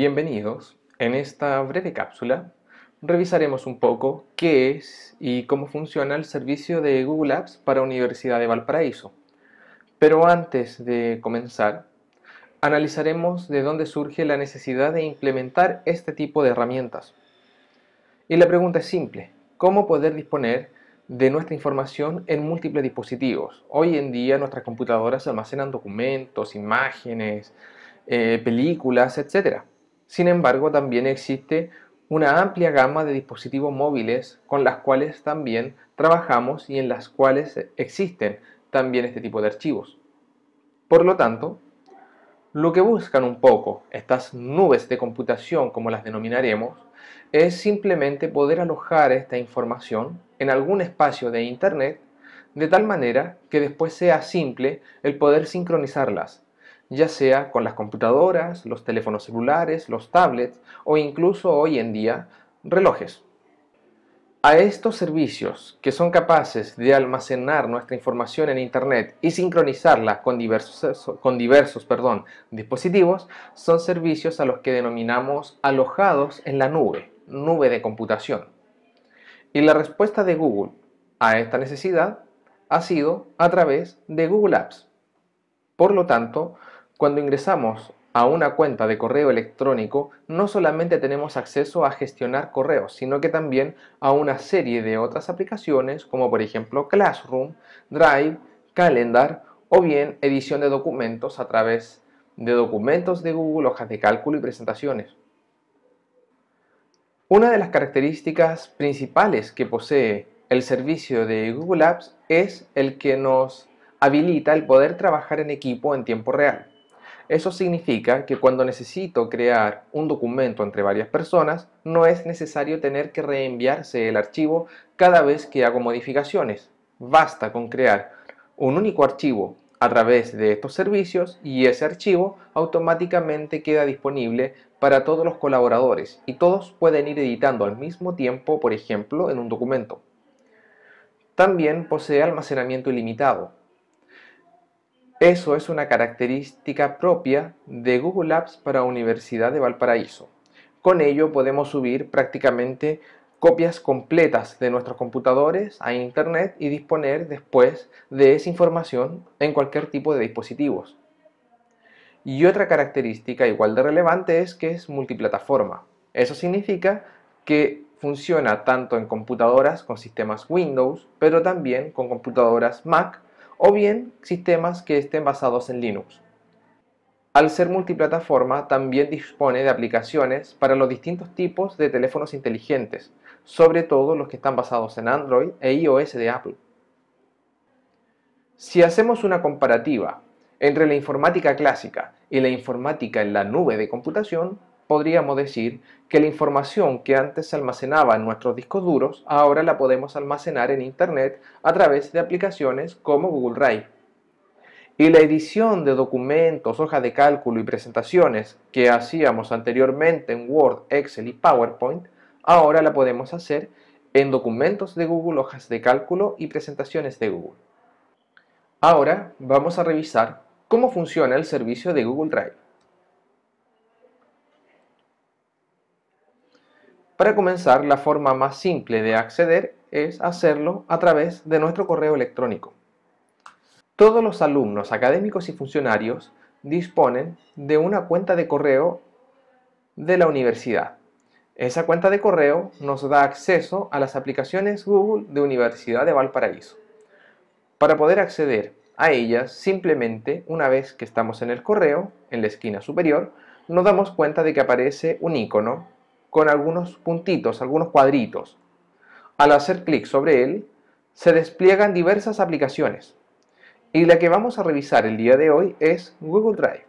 Bienvenidos. En esta breve cápsula revisaremos un poco qué es y cómo funciona el servicio de Google Apps para Universidad de Valparaíso. Pero antes de comenzar, analizaremos de dónde surge la necesidad de implementar este tipo de herramientas. Y la pregunta es simple, ¿cómo poder disponer de nuestra información en múltiples dispositivos? Hoy en día nuestras computadoras almacenan documentos, imágenes, eh, películas, etcétera. Sin embargo, también existe una amplia gama de dispositivos móviles con las cuales también trabajamos y en las cuales existen también este tipo de archivos. Por lo tanto, lo que buscan un poco estas nubes de computación, como las denominaremos, es simplemente poder alojar esta información en algún espacio de Internet de tal manera que después sea simple el poder sincronizarlas ya sea con las computadoras, los teléfonos celulares, los tablets o incluso hoy en día relojes. A estos servicios que son capaces de almacenar nuestra información en Internet y sincronizarla con diversos, dispositivos son servicios a los que denominamos alojados en la nube, nube de computación. Y la respuesta de Google a esta necesidad ha sido a través de Google Apps. Por lo tanto, cuando ingresamos a una cuenta de correo electrónico, no solamente tenemos acceso a gestionar correos, sino que también a una serie de otras aplicaciones como por ejemplo Classroom, Drive, Calendar o bien edición de documentos a través de documentos de Google, hojas de cálculo y presentaciones. Una de las características principales que posee el servicio de Google Apps es el que nos habilita el poder trabajar en equipo en tiempo real. Eso significa que cuando necesito crear un documento entre varias personas, no es necesario tener que reenviarse el archivo cada vez que hago modificaciones. Basta con crear un único archivo a través de estos servicios y ese archivo automáticamente queda disponible para todos los colaboradores y todos pueden ir editando al mismo tiempo, por ejemplo, en un documento. También posee almacenamiento ilimitado, eso es una característica propia de Google Apps para Universidad de Valparaíso. Con ello podemos subir prácticamente copias completas de nuestros computadores a Internet y disponer después de esa información en cualquier tipo de dispositivos. Y otra característica igual de relevante es que es multiplataforma. Eso significa que funciona tanto en computadoras con sistemas Windows, pero también con computadoras Mac o bien sistemas que estén basados en Linux. Al ser multiplataforma, también dispone de aplicaciones para los distintos tipos de teléfonos inteligentes, sobre todo los que están basados en Android e iOS de Apple. Si hacemos una comparativa entre la informática clásica y la informática en la nube de computación, podríamos decir que la información que antes se almacenaba en nuestros discos duros, ahora la podemos almacenar en Internet a través de aplicaciones como Google Drive. Y la edición de documentos, hojas de cálculo y presentaciones que hacíamos anteriormente en Word, Excel y PowerPoint, ahora la podemos hacer en documentos de Google, hojas de cálculo y presentaciones de Google. Ahora vamos a revisar cómo funciona el servicio de Google Drive. Para comenzar, la forma más simple de acceder es hacerlo a través de nuestro correo electrónico. Todos los alumnos, académicos y funcionarios disponen de una cuenta de correo de la universidad. Esa cuenta de correo nos da acceso a las aplicaciones Google de Universidad de Valparaíso. Para poder acceder a ellas, simplemente una vez que estamos en el correo, en la esquina superior, nos damos cuenta de que aparece un icono con algunos puntitos, algunos cuadritos. Al hacer clic sobre él, se despliegan diversas aplicaciones. Y la que vamos a revisar el día de hoy es Google Drive.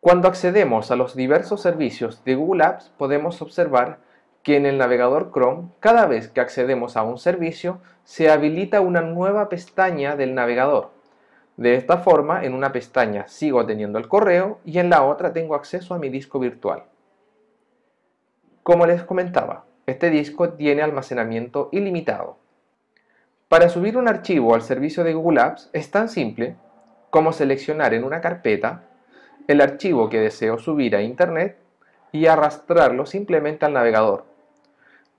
Cuando accedemos a los diversos servicios de Google Apps, podemos observar que en el navegador Chrome, cada vez que accedemos a un servicio, se habilita una nueva pestaña del navegador. De esta forma, en una pestaña sigo teniendo el correo y en la otra tengo acceso a mi disco virtual. Como les comentaba, este disco tiene almacenamiento ilimitado. Para subir un archivo al servicio de Google Apps es tan simple como seleccionar en una carpeta el archivo que deseo subir a Internet y arrastrarlo simplemente al navegador.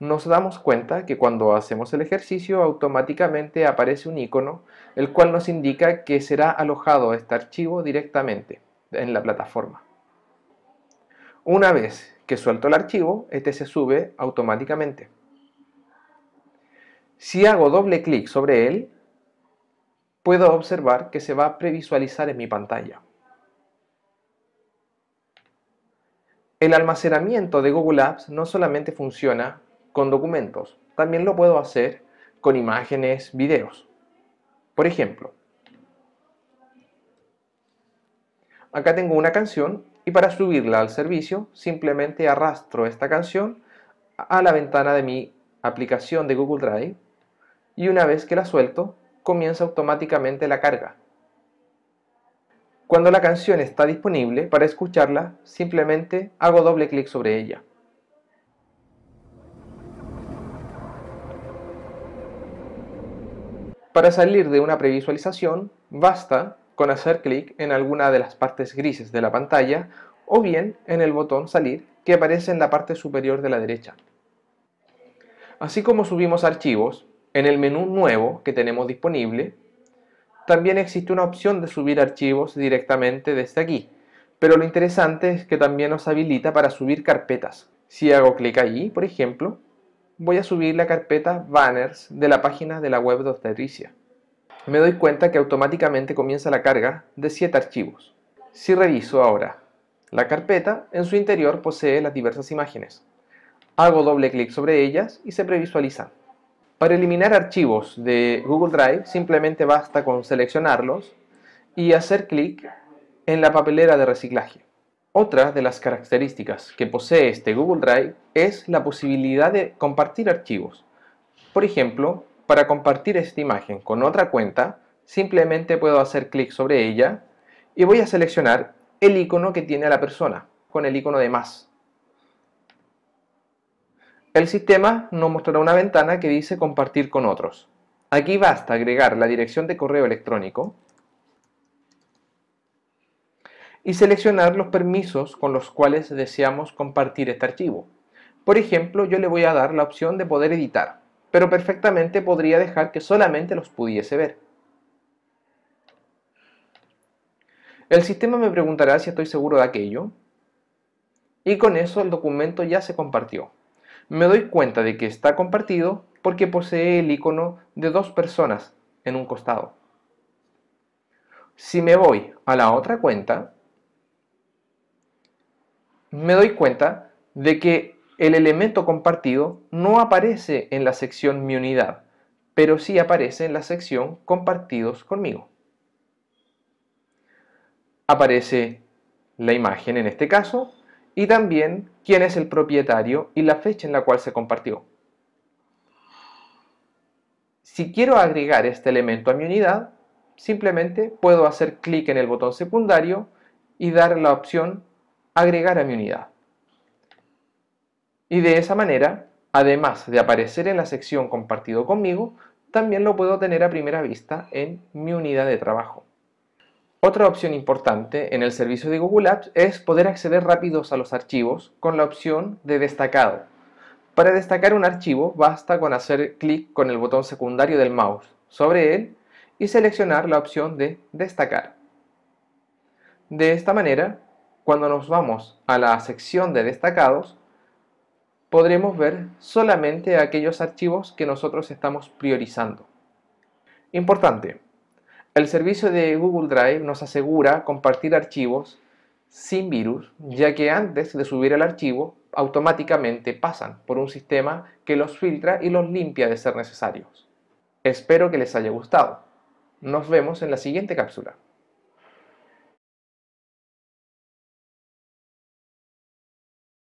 Nos damos cuenta que cuando hacemos el ejercicio automáticamente aparece un icono el cual nos indica que será alojado este archivo directamente en la plataforma. Una vez que suelto el archivo, este se sube automáticamente. Si hago doble clic sobre él, puedo observar que se va a previsualizar en mi pantalla. El almacenamiento de Google Apps no solamente funciona con documentos, también lo puedo hacer con imágenes, videos. Por ejemplo, acá tengo una canción y para subirla al servicio simplemente arrastro esta canción a la ventana de mi aplicación de Google Drive y una vez que la suelto comienza automáticamente la carga. Cuando la canción está disponible para escucharla, simplemente hago doble clic sobre ella. Para salir de una previsualización, basta con hacer clic en alguna de las partes grises de la pantalla o bien en el botón salir que aparece en la parte superior de la derecha. Así como subimos archivos, en el menú nuevo que tenemos disponible, también existe una opción de subir archivos directamente desde aquí, pero lo interesante es que también nos habilita para subir carpetas. Si hago clic allí, por ejemplo, voy a subir la carpeta Banners de la página de la web de Obstetricia me doy cuenta que automáticamente comienza la carga de 7 archivos. Si reviso ahora la carpeta, en su interior posee las diversas imágenes. Hago doble clic sobre ellas y se previsualizan. Para eliminar archivos de Google Drive simplemente basta con seleccionarlos y hacer clic en la papelera de reciclaje. Otra de las características que posee este Google Drive es la posibilidad de compartir archivos. Por ejemplo, para compartir esta imagen con otra cuenta, simplemente puedo hacer clic sobre ella y voy a seleccionar el icono que tiene a la persona, con el icono de más. El sistema nos mostrará una ventana que dice compartir con otros. Aquí basta agregar la dirección de correo electrónico y seleccionar los permisos con los cuales deseamos compartir este archivo. Por ejemplo, yo le voy a dar la opción de poder editar pero perfectamente podría dejar que solamente los pudiese ver. El sistema me preguntará si estoy seguro de aquello y con eso el documento ya se compartió. Me doy cuenta de que está compartido porque posee el icono de dos personas en un costado. Si me voy a la otra cuenta, me doy cuenta de que el elemento compartido no aparece en la sección mi unidad, pero sí aparece en la sección compartidos conmigo. Aparece la imagen en este caso y también quién es el propietario y la fecha en la cual se compartió. Si quiero agregar este elemento a mi unidad, simplemente puedo hacer clic en el botón secundario y dar la opción agregar a mi unidad. Y de esa manera, además de aparecer en la sección compartido conmigo, también lo puedo tener a primera vista en mi unidad de trabajo. Otra opción importante en el servicio de Google Apps es poder acceder rápidos a los archivos con la opción de destacado. Para destacar un archivo basta con hacer clic con el botón secundario del mouse sobre él y seleccionar la opción de destacar. De esta manera, cuando nos vamos a la sección de destacados, podremos ver solamente aquellos archivos que nosotros estamos priorizando. Importante, el servicio de Google Drive nos asegura compartir archivos sin virus, ya que antes de subir el archivo automáticamente pasan por un sistema que los filtra y los limpia de ser necesarios. Espero que les haya gustado. Nos vemos en la siguiente cápsula.